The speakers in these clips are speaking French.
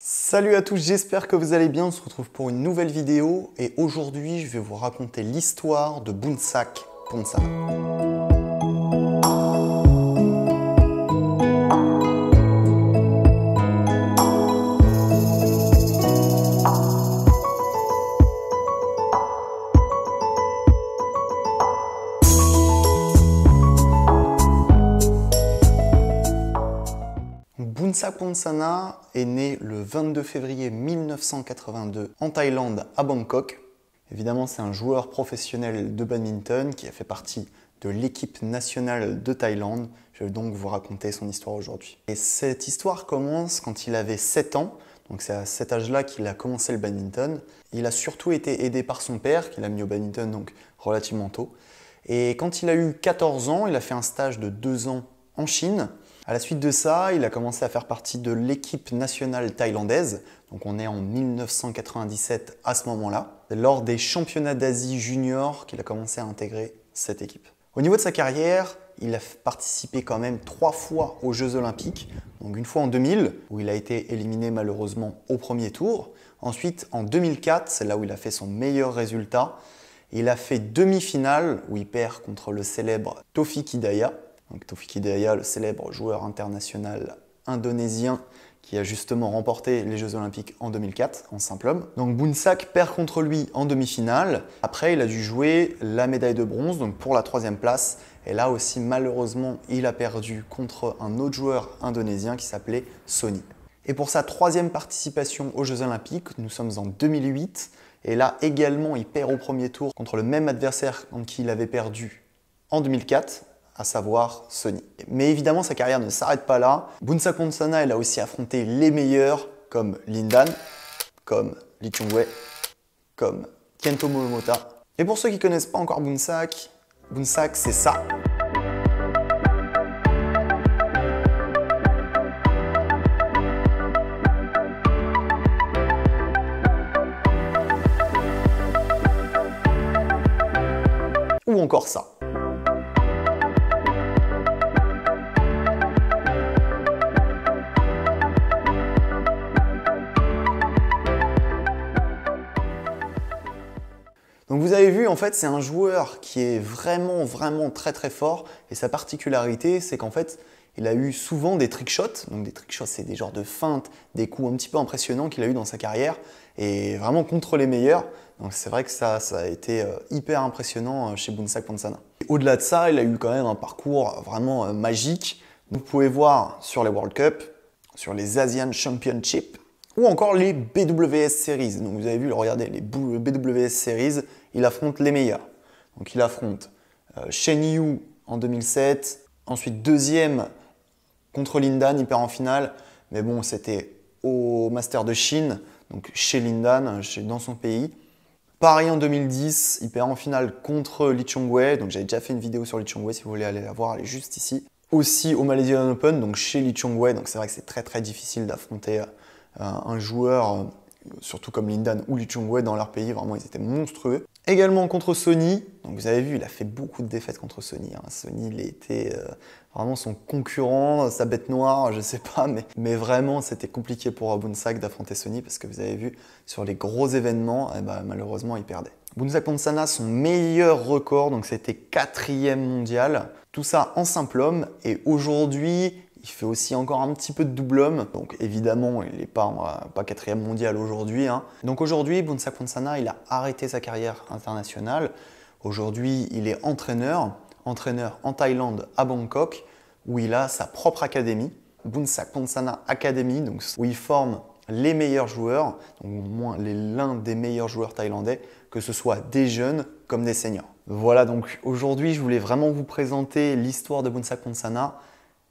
Salut à tous, j'espère que vous allez bien, on se retrouve pour une nouvelle vidéo et aujourd'hui je vais vous raconter l'histoire de Bunsak Ponsa. Ponsa est né le 22 février 1982 en Thaïlande, à Bangkok. Évidemment, c'est un joueur professionnel de badminton qui a fait partie de l'équipe nationale de Thaïlande. Je vais donc vous raconter son histoire aujourd'hui. Et cette histoire commence quand il avait 7 ans, donc c'est à cet âge-là qu'il a commencé le badminton. Il a surtout été aidé par son père, qui l'a mis au badminton donc relativement tôt. Et quand il a eu 14 ans, il a fait un stage de 2 ans en Chine. À la suite de ça, il a commencé à faire partie de l'équipe nationale thaïlandaise. Donc on est en 1997 à ce moment-là, lors des championnats d'Asie junior qu'il a commencé à intégrer cette équipe. Au niveau de sa carrière, il a participé quand même trois fois aux Jeux Olympiques. Donc une fois en 2000, où il a été éliminé malheureusement au premier tour. Ensuite, en 2004, c'est là où il a fait son meilleur résultat. Il a fait demi-finale, où il perd contre le célèbre Tofi Kidaya. Donc Taufik le célèbre joueur international indonésien qui a justement remporté les Jeux Olympiques en 2004 en simple homme. Donc Bounsak perd contre lui en demi-finale. Après, il a dû jouer la médaille de bronze, donc pour la troisième place. Et là aussi, malheureusement, il a perdu contre un autre joueur indonésien qui s'appelait Sony. Et pour sa troisième participation aux Jeux Olympiques, nous sommes en 2008. Et là également, il perd au premier tour contre le même adversaire contre qui il avait perdu en 2004, à savoir Sony. Mais évidemment, sa carrière ne s'arrête pas là. Bunsa Monsana, elle a aussi affronté les meilleurs comme Lindan, comme Li comme Kento Momota. Et pour ceux qui ne connaissent pas encore Bunsak, Bunsak c'est ça. Ou encore ça. Donc vous avez vu, en fait, c'est un joueur qui est vraiment, vraiment très, très fort. Et sa particularité, c'est qu'en fait, il a eu souvent des trick shots. Donc des trick shots, c'est des genres de feintes, des coups un petit peu impressionnants qu'il a eu dans sa carrière. Et vraiment contre les meilleurs. Donc c'est vrai que ça, a été euh, hyper impressionnant euh, chez Bunsak Pansana. Au-delà de ça, il a eu quand même un parcours euh, vraiment magique. Vous pouvez voir sur les World Cup, sur les Asian Championships ou encore les BWS Series. Donc vous avez vu, regardez, les BWS Series, il affronte les meilleurs. Donc il affronte euh, Shen Yu en 2007, ensuite deuxième contre Lindan, il perd en finale, mais bon, c'était au Master de Chine, donc chez Lindan, chez, dans son pays. Paris en 2010, il perd en finale contre Li Chongwei, donc j'avais déjà fait une vidéo sur Li Chongwei, si vous voulez aller la voir, elle est juste ici. Aussi au Malaysian Open, donc chez Li Chongwei, donc c'est vrai que c'est très très difficile d'affronter euh, un joueur, euh, surtout comme Lindan ou Li Chongwei dans leur pays, vraiment ils étaient monstrueux. Également contre Sony, donc vous avez vu, il a fait beaucoup de défaites contre Sony. Hein. Sony, il était euh, vraiment son concurrent, sa bête noire, je ne sais pas, mais, mais vraiment, c'était compliqué pour Abunsak d'affronter Sony parce que vous avez vu, sur les gros événements, eh ben, malheureusement, il perdait. Bunsak Ponsana, son meilleur record, donc c'était quatrième mondial. Tout ça en simple homme, et aujourd'hui, il fait aussi encore un petit peu de double homme. Donc évidemment, il n'est euh, pas, quatrième mondial aujourd'hui. Hein. Donc aujourd'hui, Bunsa Ponsana, il a arrêté sa carrière internationale. Aujourd'hui, il est entraîneur, entraîneur en Thaïlande, à Bangkok, où il a sa propre académie, Bunsak Ponsana Academy, donc où il forme les meilleurs joueurs, donc au moins l'un des meilleurs joueurs thaïlandais, que ce soit des jeunes comme des seniors. Voilà donc aujourd'hui je voulais vraiment vous présenter l'histoire de Bunsak Ponsana,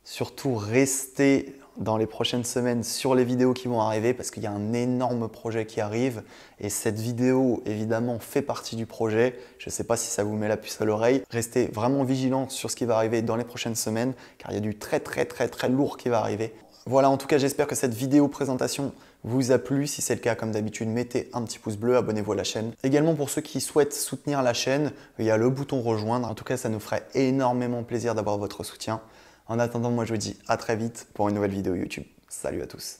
Surtout, restez dans les prochaines semaines sur les vidéos qui vont arriver parce qu'il y a un énorme projet qui arrive et cette vidéo évidemment fait partie du projet. Je ne sais pas si ça vous met la puce à l'oreille. Restez vraiment vigilants sur ce qui va arriver dans les prochaines semaines car il y a du très très très très lourd qui va arriver. Voilà, en tout cas j'espère que cette vidéo présentation vous a plu. Si c'est le cas, comme d'habitude, mettez un petit pouce bleu, abonnez-vous à la chaîne. Également pour ceux qui souhaitent soutenir la chaîne, il y a le bouton rejoindre. En tout cas, ça nous ferait énormément plaisir d'avoir votre soutien. En attendant, moi je vous dis à très vite pour une nouvelle vidéo YouTube. Salut à tous